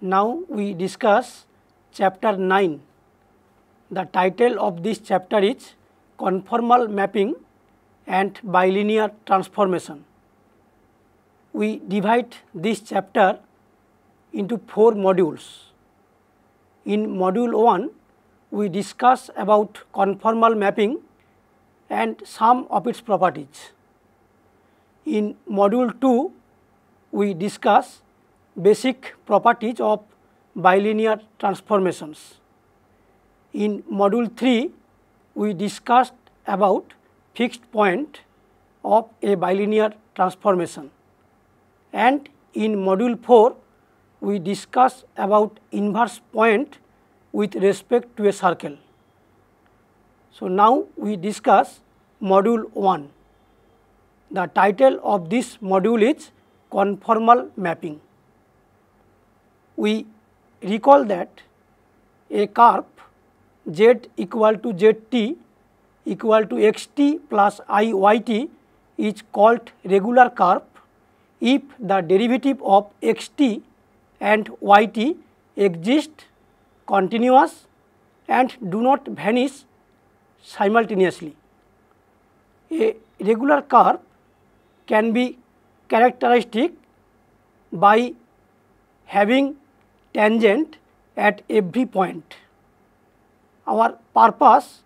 Now we discuss chapter 9. The title of this chapter is Conformal Mapping and Bilinear Transformation. We divide this chapter into four modules. In module 1, we discuss about conformal mapping and some of its properties. In module 2, we discuss basic properties of bilinear transformations. In module 3, we discussed about fixed point of a bilinear transformation and in module 4, we discuss about inverse point with respect to a circle. So, now we discuss module 1. The title of this module is conformal mapping we recall that a carp z equal to zt equal to xt plus i y t is called regular carp if the derivative of xt and yt exist continuous and do not vanish simultaneously. A regular curve can be characteristic by having tangent at every point. Our purpose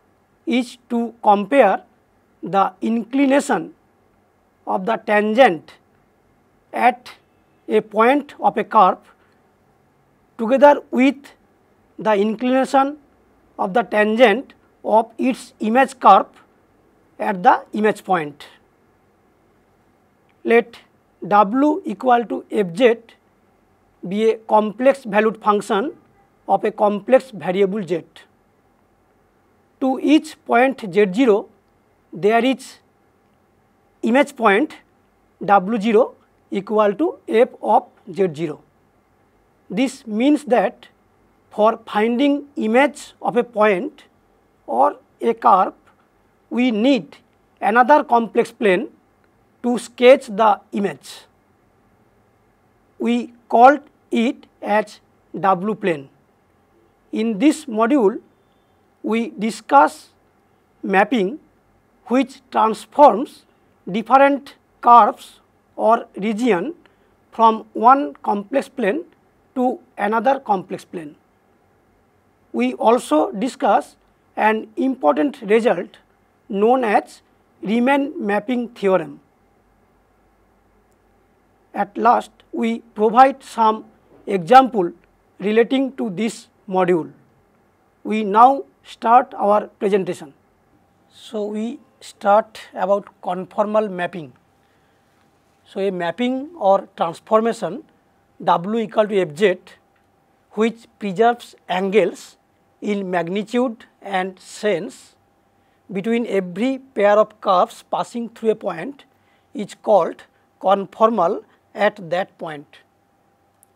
is to compare the inclination of the tangent at a point of a curve together with the inclination of the tangent of its image curve at the image point. Let w equal to f z be a complex valued function of a complex variable z. To each point z0 there is image point w0 equal to f of z0. This means that for finding image of a point or a curve we need another complex plane to sketch the image. We called it as W plane. In this module, we discuss mapping which transforms different curves or region from one complex plane to another complex plane. We also discuss an important result known as Riemann mapping theorem. At last, we provide some example relating to this module. We now start our presentation. So, we start about conformal mapping. So, a mapping or transformation W equal to FZ which preserves angles in magnitude and sense between every pair of curves passing through a point is called conformal at that point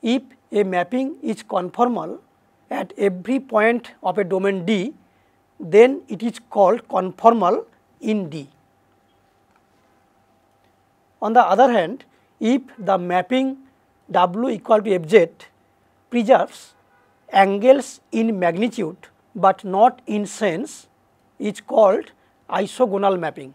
if a mapping is conformal at every point of a domain D, then it is called conformal in D. On the other hand, if the mapping W equal to FZ preserves angles in magnitude but not in sense is called isogonal mapping.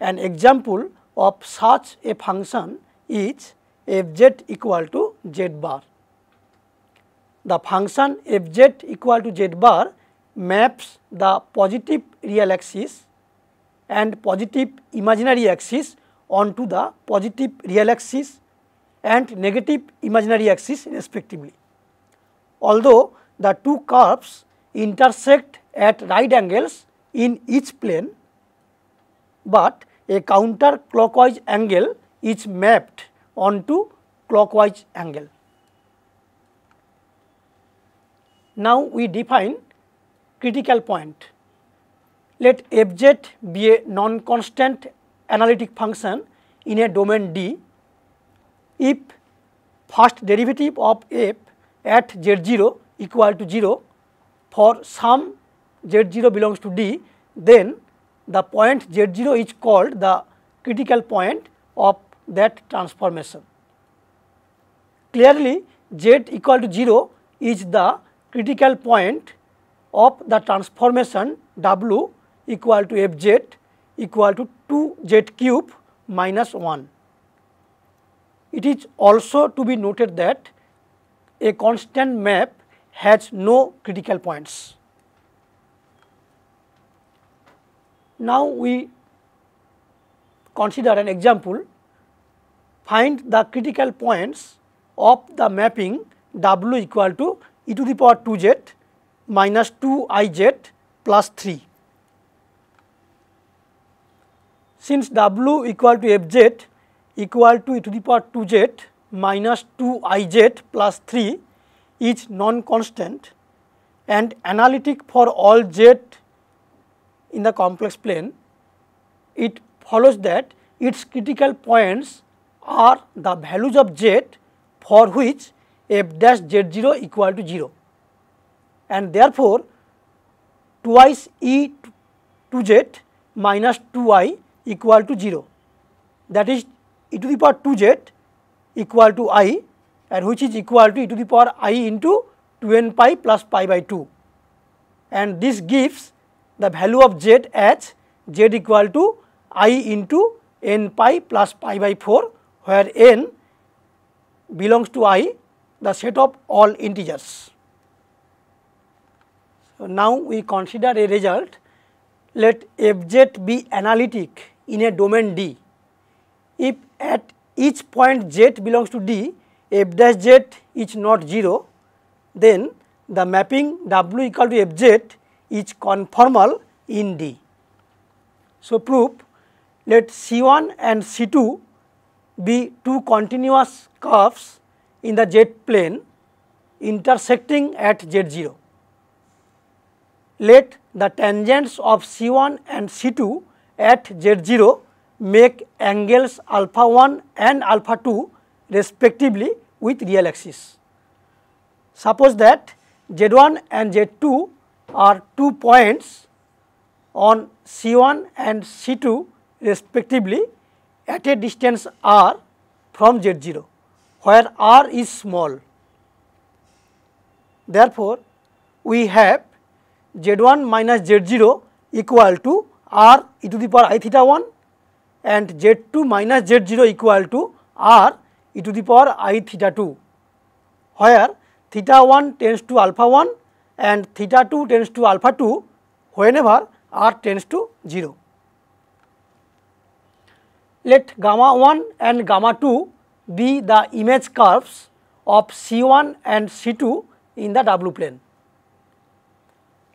An example of such a function is f z equal to z bar. The function f z equal to z bar maps the positive real axis and positive imaginary axis onto the positive real axis and negative imaginary axis respectively. Although the two curves intersect at right angles in each plane, but a counter clockwise angle is mapped on to clockwise angle. Now, we define critical point. Let f z be a non-constant analytic function in a domain D if first derivative of f at z0 equal to 0 for some z0 belongs to D, then the point z0 is called the critical point of that transformation. Clearly, z equal to 0 is the critical point of the transformation w equal to f z equal to 2 z cube minus 1. It is also to be noted that a constant map has no critical points. Now, we consider an example find the critical points of the mapping W equal to e to the power 2 z minus 2 i z plus 3. Since W equal to f z equal to e to the power 2 z minus 2 i z plus 3 is non-constant and analytic for all z in the complex plane, it follows that its critical points are the values of z for which f dash z0 equal to 0 and therefore, twice e to z minus 2 i equal to 0 that is e to the power 2 z equal to i and which is equal to e to the power i into 2 n pi plus pi by 2 and this gives the value of z as z equal to i into n pi plus pi by 4 where n belongs to i the set of all integers. So, now we consider a result let f z be analytic in a domain D. If at each point z belongs to D f dash z is not 0 then the mapping w equal to f z is conformal in D. So, proof let C 1 and C 2 be two continuous curves in the z plane intersecting at z0. Let the tangents of C1 and C2 at z0 make angles alpha 1 and alpha 2 respectively with real axis. Suppose that z1 and z2 are two points on C1 and C2 respectively at a distance r from z0 where r is small. Therefore, we have z1 minus z0 equal to r e to the power i theta 1 and z2 minus z0 equal to r e to the power i theta 2 where theta 1 tends to alpha 1 and theta 2 tends to alpha 2 whenever r tends to 0. let gamma 1 and gamma 2 be the image curves of C1 and C2 in the W plane.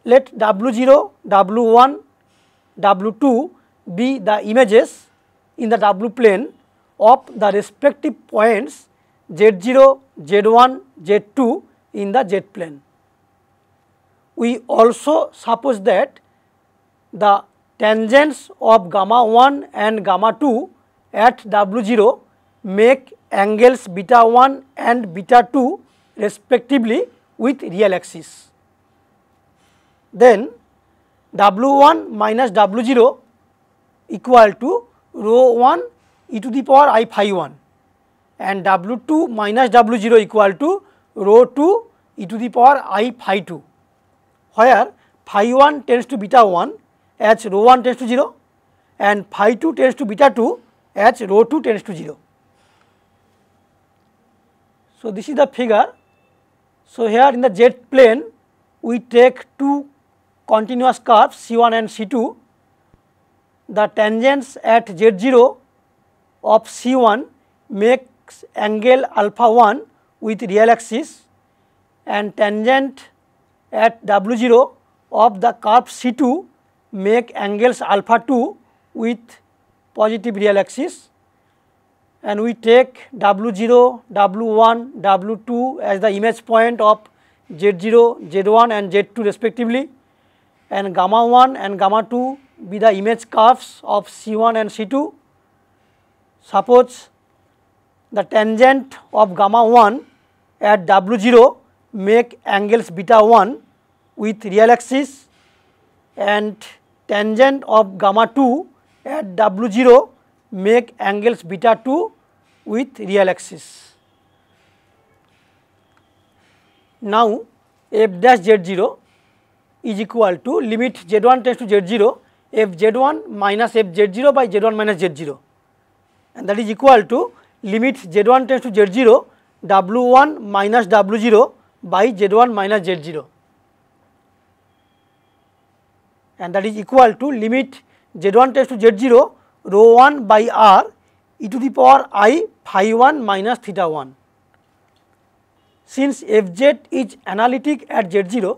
Let W0, W1, W2 be the images in the W plane of the respective points Z0, Z1, Z2 in the Z plane. We also suppose that the tangents of gamma 1 and gamma 2 at W0 make angles beta 1 and beta 2 respectively with real axis. Then W1 minus W0 equal to rho 1 e to the power i phi 1 and W2 minus W0 equal to rho 2 e to the power i phi 2 where phi 1 tends to beta 1 as rho 1 tends to 0 and phi 2 tends to beta 2 at rho 2 tends to 0. So, this is the figure. So, here in the z plane we take two continuous curves C1 and C2. The tangents at Z0 of C1 makes angle alpha 1 with real axis and tangent at W0 of the curve C2 make angles alpha 2 with positive real axis and we take W0, W1, W2 as the image point of Z0, Z1 and Z2 respectively and gamma 1 and gamma 2 be the image curves of C1 and C2. Suppose the tangent of gamma 1 at W0 make angles beta 1 with real axis and tangent of gamma 2 at W0 make angles beta 2 with real axis. Now, f dash z0 is equal to limit z1 tends to z0 f z1 minus f z0 by z1 minus z0 and that is equal to limit z1 tends to z0 w1 minus w0 by z1 minus z0 and that is equal to limit Z one tends to Z zero rho one by R E to the power I phi one minus theta one since f z is analytic at z 0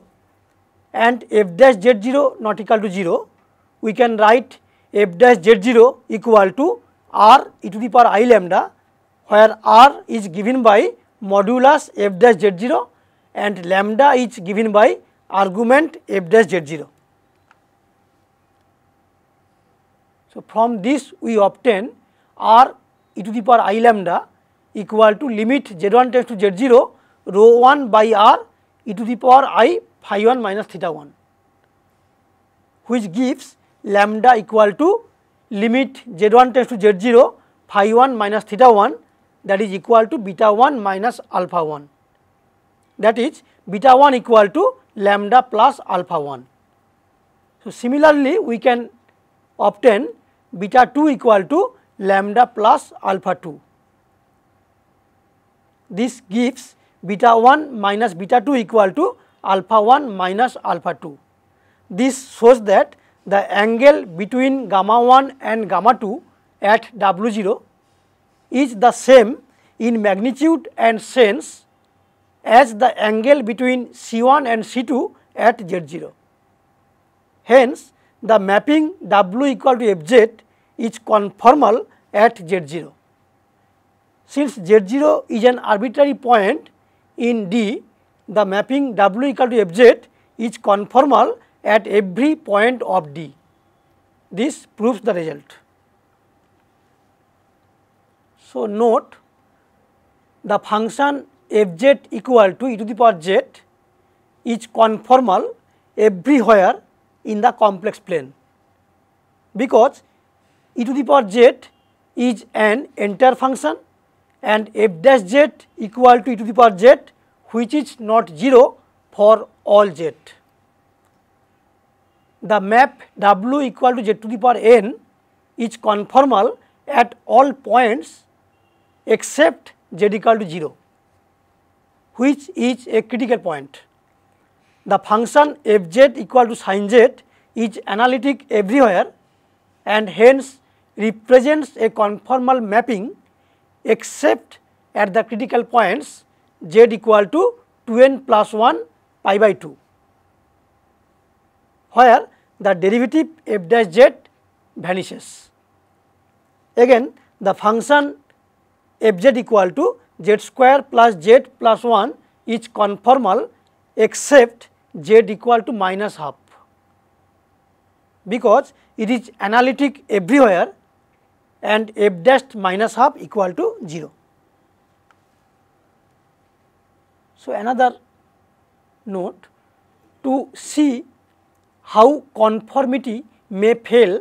and f dash z 0 not equal to 0, we can write f dash z 0 equal to r e to the power i lambda where r is given by modulus f dash z 0 and lambda is given by argument f dash z 0. So, from this we obtain r e to the power i lambda equal to limit z1 tends to z0 rho 1 by r e to the power i phi 1 minus theta 1 which gives lambda equal to limit z1 tends to z0 phi 1 minus theta 1 that is equal to beta 1 minus alpha 1 that is beta 1 equal to lambda plus alpha 1. So, similarly we can obtain beta 2 equal to lambda plus alpha 2. This gives beta 1 minus beta 2 equal to alpha 1 minus alpha 2. This shows that the angle between gamma 1 and gamma 2 at W 0 is the same in magnitude and sense as the angle between C 1 and C 2 at Z 0. Hence, the mapping W equal to Fz is conformal at Z0. Since Z0 is an arbitrary point in D, the mapping W equal to Fz is conformal at every point of D. This proves the result. So, note the function Fz equal to e to the power z is conformal everywhere in the complex plane because e to the power z is an entire function and f dash z equal to e to the power z which is not 0 for all z. The map w equal to z to the power n is conformal at all points except z equal to 0 which is a critical point the function fz equal to sin z is analytic everywhere and hence represents a conformal mapping except at the critical points z equal to 2n plus 1 pi by 2, where the derivative f dash z vanishes. Again the function f z equal to z square plus z plus 1 is conformal except z equal to minus half because it is analytic everywhere and f dash minus half equal to 0. So, another note to see how conformity may fail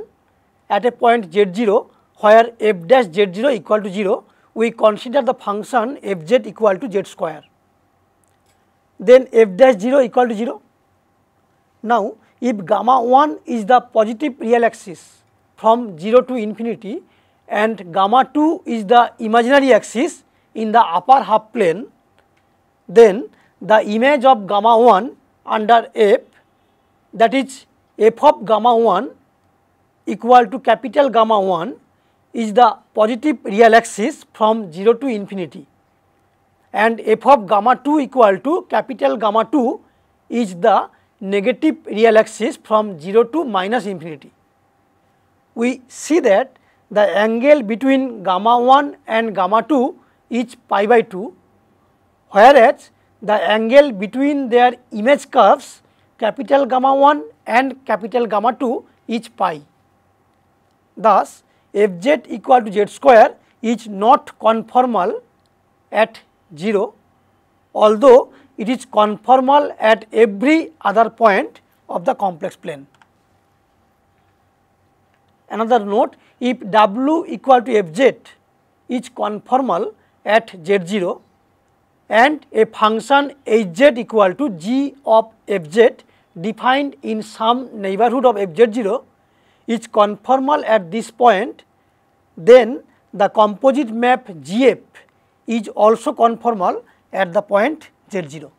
at a point z 0 where f dash z 0 equal to 0 we consider the function f z equal to z square. then f dash 0 equal to 0. Now, if gamma 1 is the positive real axis from 0 to infinity and gamma 2 is the imaginary axis in the upper half plane, then the image of gamma 1 under f that is f of gamma 1 equal to capital gamma 1 is the positive real axis from 0 to infinity and f of gamma 2 equal to capital gamma 2 is the negative real axis from 0 to minus infinity. We see that the angle between gamma 1 and gamma 2 is pi by 2, whereas the angle between their image curves capital gamma 1 and capital gamma 2 is pi. Thus, f z equal to z square is not conformal at 0 although it is conformal at every other point of the complex plane. Another note if W equal to Fz is conformal at Z0 and a function Hz equal to g of Fz defined in some neighborhood of Fz0 is conformal at this point then the composite map Gf is also conformal at the point Z0.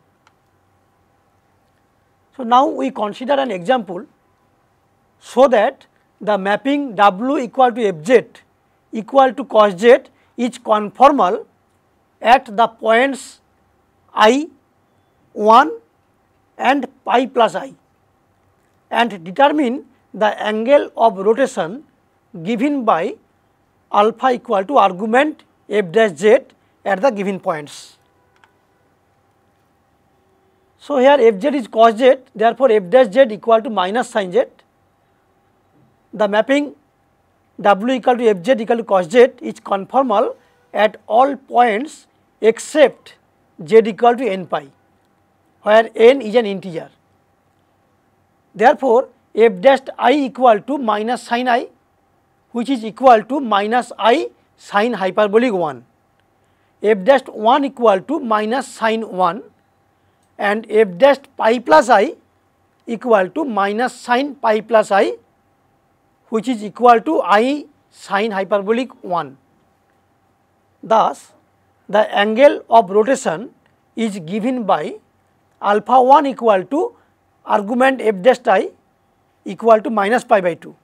So, now we consider an example so that the mapping W equal to Fz equal to cos z is conformal at the points i 1 and pi plus i and determine the angle of rotation given by alpha equal to argument f dash z at the given points. So, here f z is cos z therefore, f dash z equal to minus sin z. The mapping w equal to f z equal to cos z is conformal at all points except z equal to n pi where n is an integer. Therefore, f dash i equal to minus sin i which is equal to minus i sin hyperbolic 1. f dash 1 equal to minus sin 1 and f dash pi plus i equal to minus sin pi plus i which is equal to i sin hyperbolic 1. Thus, the angle of rotation is given by alpha 1 equal to argument f dash i equal to minus pi by 2,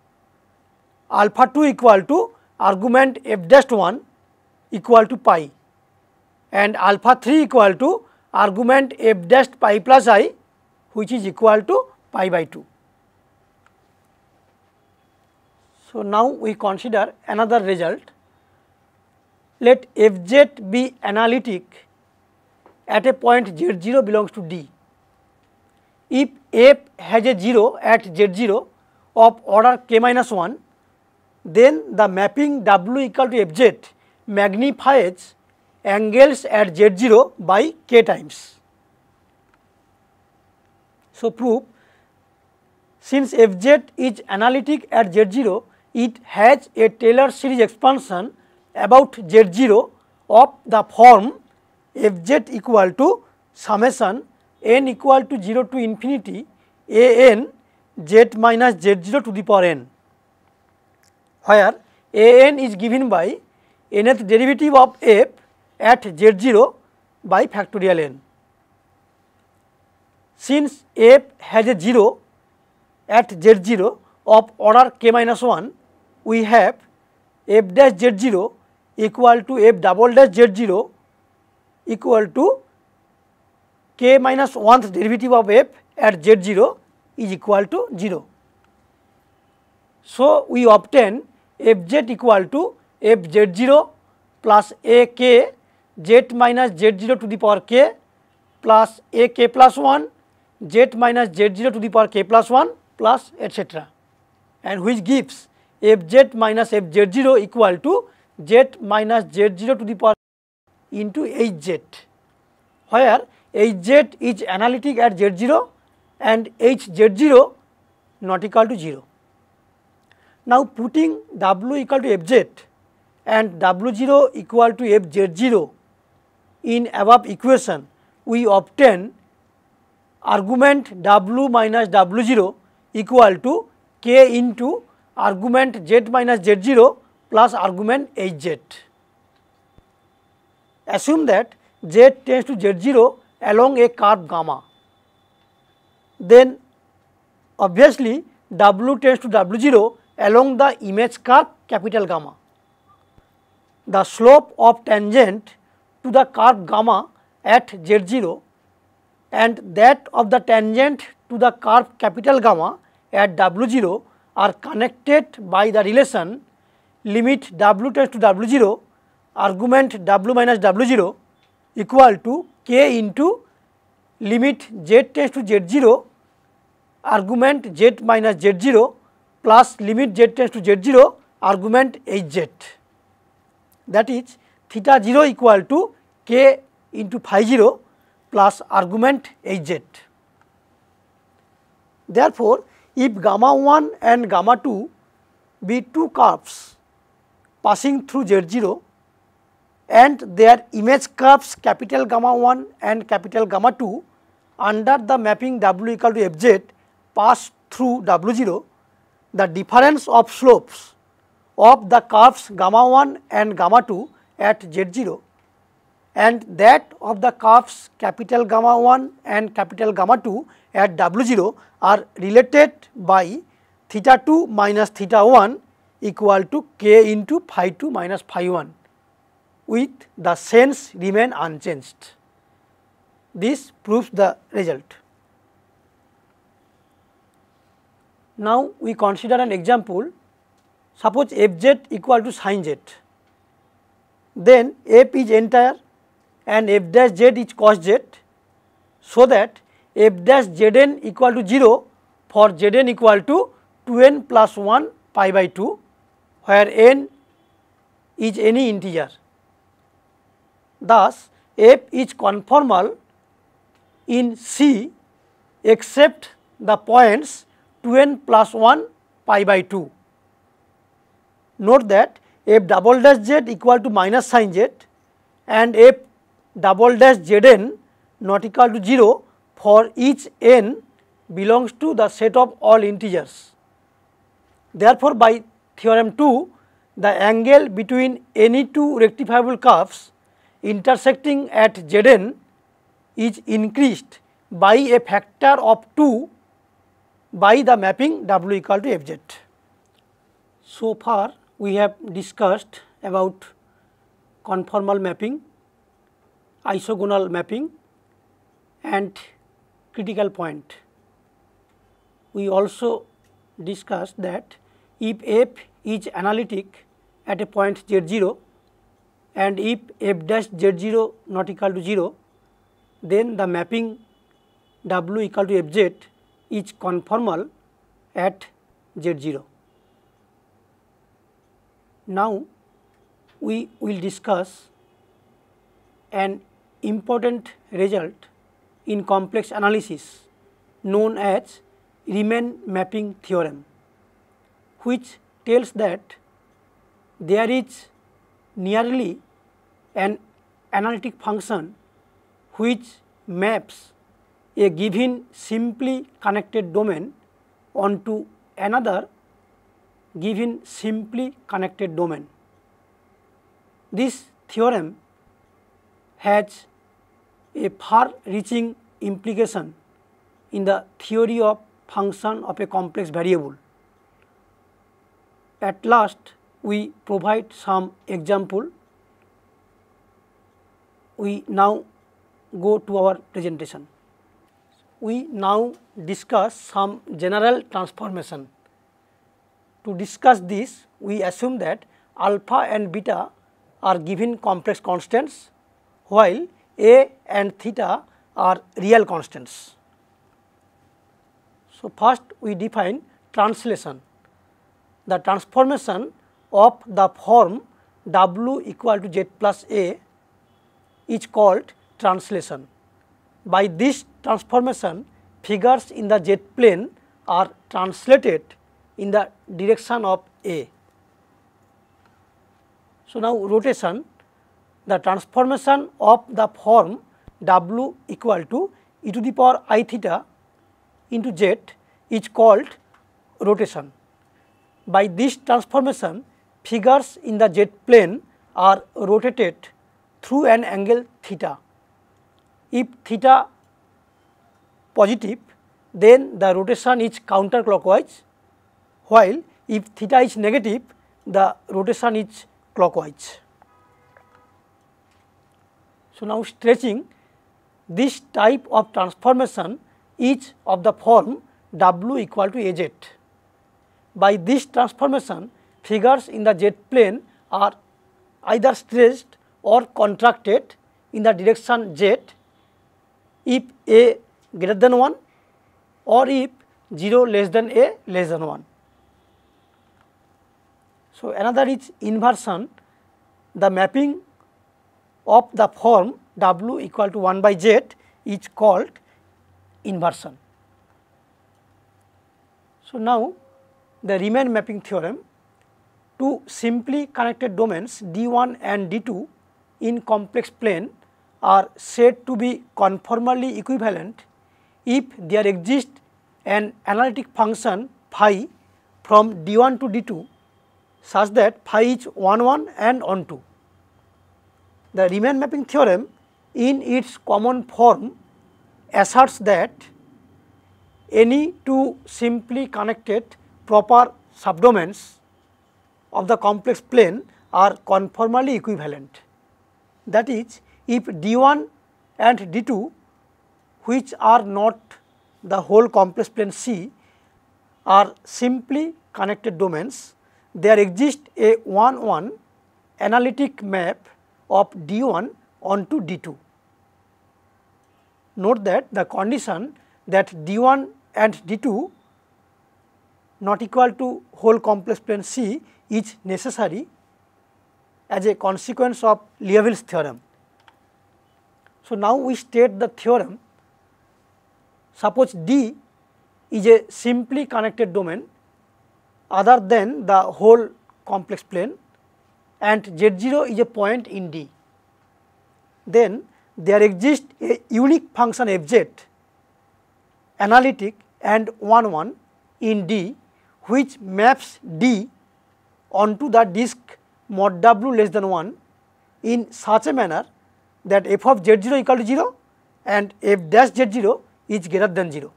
alpha 2 equal to argument f dash 1 equal to pi and alpha 3 equal to argument f dash pi plus i which is equal to pi by 2. So, now we consider another result. Let f z be analytic at a point z 0 belongs to d. If f has a 0 at z 0 of order k minus 1, then the mapping w equal to f z magnifies angles at z zero by k times. So, prove since f z is analytic at z zero, it has a Taylor series expansion about z zero of the form f z equal to summation n equal to zero to infinity a n z minus z zero to the power n, where a n is given by nth derivative of f at z0 by factorial n. Since f has a 0 at z0 of order k minus 1, we have f dash z0 equal to f double dash z0 equal to k minus 1th derivative of f at z0 is equal to 0. So, we obtain f z equal to f z0 plus a k Z minus Z zero to the power K plus A K plus one Z minus Z zero to the power K plus one plus etcetera and which gives F Z minus F Z zero equal to Z minus Z zero to the power into H Z where H Z is analytic at Z zero and H Z zero not to zero not putting to 0. Two F Z and to zero and to F Z zero in above equation we obtain argument w minus w 0 equal to k into argument z minus z 0 plus argument h z. Assume that z tends to z 0 along a curve gamma, then obviously w tends to w 0 along the image curve capital gamma. The slope of tangent to the curve gamma at z0 and that of the tangent to the curve capital gamma at w0 are connected by the relation limit w tends to w0 argument w minus w0 equal to k into limit z tends to z0 argument z minus z0 plus limit z tends to z0 argument hz that is theta 0 equal to k into phi 0 plus argument h z. Therefore, if gamma 1 and gamma 2 be two curves passing through z 0 and their image curves capital gamma 1 and capital gamma 2 under the mapping w equal to f z pass through w 0, the difference of slopes of the curves gamma 1 and gamma 2 at Z0 and that of the curves capital gamma 1 and capital gamma 2 at W0 are related by theta 2 minus theta 1 equal to k into phi 2 minus phi 1 with the sense remain unchanged. This proves the result. Now, we consider an example suppose f z equal to sin z then f is entire and f dash z is cos z so that f dash zn equal to 0 for zn equal to 2n plus 1 pi by 2 where n is any integer. Thus, f is conformal in C except the points 2n plus 1 pi by 2. Note that f double dash z equal to minus sin z and f double dash zn not equal to 0 for each n belongs to the set of all integers. Therefore, by theorem 2, the angle between any two rectifiable curves intersecting at zn is increased by a factor of 2 by the mapping w equal to fz. So far, we have discussed about conformal mapping, isogonal mapping and critical point. We also discussed that if f is analytic at a point z0 and if f dash z0 not equal to 0, then the mapping w equal to fz is conformal at z0. Now, we will discuss an important result in complex analysis known as Riemann mapping theorem, which tells that there is nearly an analytic function which maps a given simply connected domain onto another given simply connected domain. This theorem has a far reaching implication in the theory of function of a complex variable. At last, we provide some example. We now go to our presentation. We now discuss some general transformation to discuss this, we assume that alpha and beta are given complex constants while a and theta are real constants. So, first we define translation, the transformation of the form w equal to z plus a is called translation. By this transformation figures in the z plane are translated in the direction of A. So, now rotation the transformation of the form W equal to e to the power i theta into z is called rotation. By this transformation figures in the z plane are rotated through an angle theta. If theta positive then the rotation is counterclockwise while if theta is negative the rotation is clockwise. So, now stretching this type of transformation is of the form W equal to A z. By this transformation figures in the z plane are either stretched or contracted in the direction z if A greater than 1 or if 0 less than A less than 1. So, another is inversion the mapping of the form W equal to 1 by Z is called inversion. So, now the Riemann mapping theorem two simply connected domains D1 and D2 in complex plane are said to be conformally equivalent if there exists an analytic function phi from D1 to D2 such that phi is 1 1 and on 2. The Riemann mapping theorem in its common form asserts that any two simply connected proper subdomains of the complex plane are conformally equivalent. That is, if D1 and D2 which are not the whole complex plane C are simply connected domains, there exists a 1 1 analytic map of D1 onto D2. Note that the condition that D1 and D2 not equal to whole complex plane C is necessary as a consequence of Liouville's theorem. So, now we state the theorem. Suppose D is a simply connected domain other than the whole complex plane and Z0 is a point in D. Then there exists a unique function fz analytic and 1 1 in D which maps D onto the disk mod w less than 1 in such a manner that f of z0 equal to 0 and f dash z0 is greater than 0.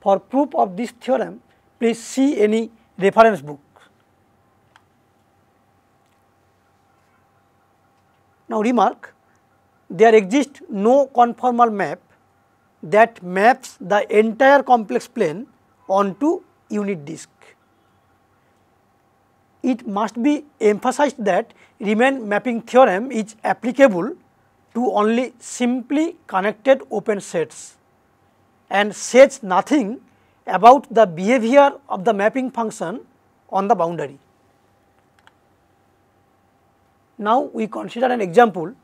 For proof of this theorem, please see any reference book. Now, remark there exists no conformal map that maps the entire complex plane onto unit disk. It must be emphasized that Riemann mapping theorem is applicable to only simply connected open sets and sets nothing about the behavior of the mapping function on the boundary. Now, we consider an example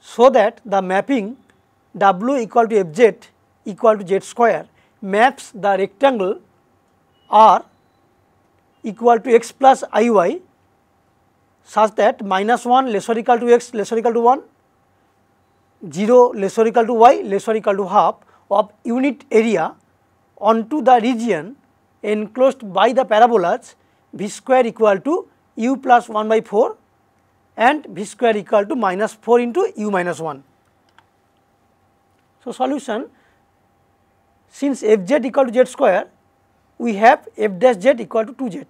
so that the mapping w equal to f z equal to z square maps the rectangle r equal to x plus i y such that minus 1 less or equal to x less or equal to 1, 0 or equal to y less or equal to half of unit area onto the region enclosed by the parabolas v square equal to u plus 1 by 4 and v square equal to minus 4 into u minus 1. So, solution since f z equal to z square we have f dash z equal to 2 z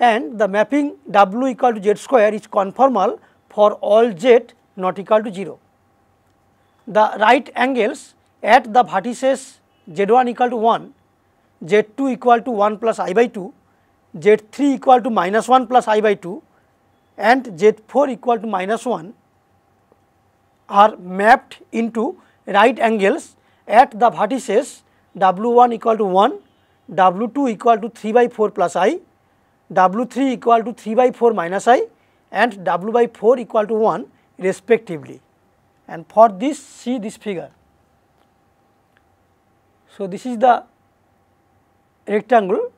and the mapping w equal to z square is conformal for all z not equal to 0. The right angles at the vertices Z1 equal to 1, Z2 equal to 1 plus i by 2, Z3 equal to minus 1 plus i by 2 and Z4 equal to minus 1 are mapped into right angles at the vertices W1 equal to 1, W2 equal to 3 by 4 plus i, W3 equal to 3 by 4 minus i and W by 4 equal to 1 respectively. And for this see this figure. So, this is the rectangle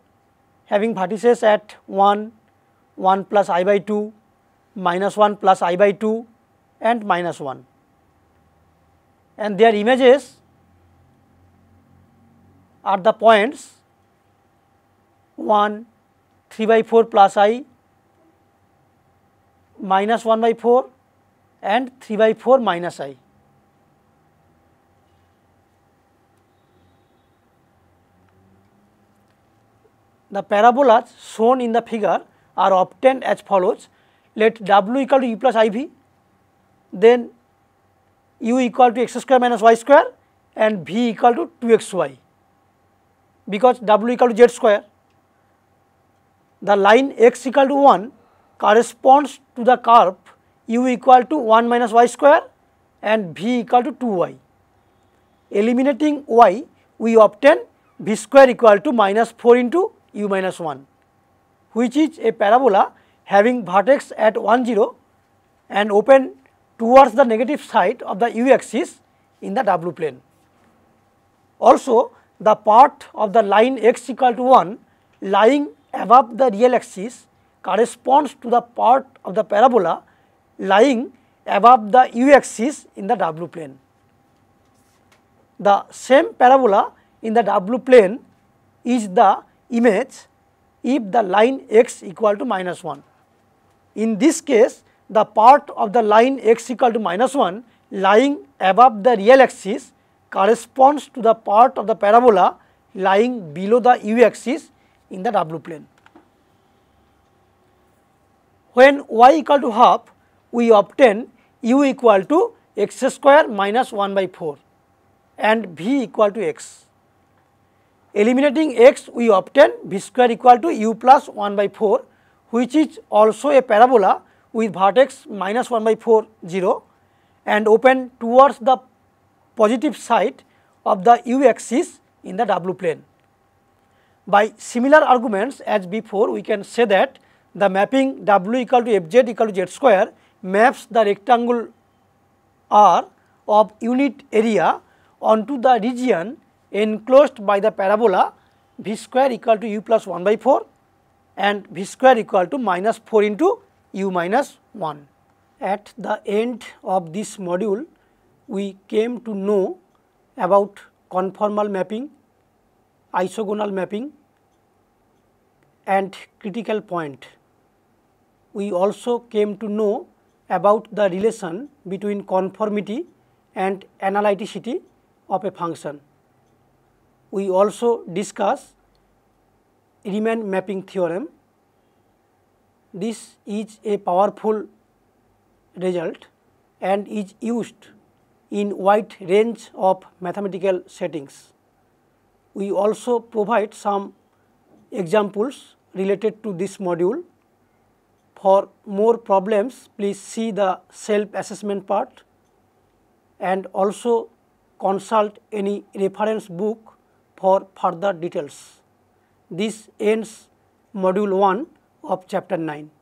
having vertices at 1, 1 plus i by 2, minus 1 plus i by 2 and minus 1 and their images are the points 1, 3 by 4 plus i, minus 1 by 4 and 3 by 4 minus i. The parabolas shown in the figure are obtained as follows. Let W equal to E plus IV, then U equal to X square minus Y square and V equal to 2XY because W equal to Z square. The line X equal to 1 corresponds to the curve U equal to 1 minus Y square and V equal to 2Y. Eliminating Y, we obtain V square equal to minus 4 into u minus 1 which is a parabola having vertex at 1 0 and open towards the negative side of the u axis in the w plane. Also the part of the line x equal to 1 lying above the real axis corresponds to the part of the parabola lying above the u axis in the w plane. The same parabola in the w plane is the image if the line x equal to minus 1. In this case, the part of the line x equal to minus 1 lying above the real axis corresponds to the part of the parabola lying below the u axis in the w plane. When y equal to half, we obtain u equal to x square minus 1 by 4 and v equal to x. eliminating x we obtain v square equal to u plus 1 by 4 which is also a parabola with vertex minus 1 by 4 0 and open towards the positive side of the u axis in the w plane. By similar arguments as before we can say that the mapping w equal to fz equal to z square maps the rectangle r of unit area onto the region enclosed by the parabola v square equal to u plus 1 by 4 and v square equal to minus 4 into u minus 1. At the end of this module, we came to know about conformal mapping, isogonal mapping and critical point. We also came to know about the relation between conformity and analyticity of a function we also discuss Riemann mapping theorem. This is a powerful result and is used in wide range of mathematical settings. We also provide some examples related to this module. For more problems, please see the self-assessment part and also consult any reference book for further details. This ends module 1 of chapter 9.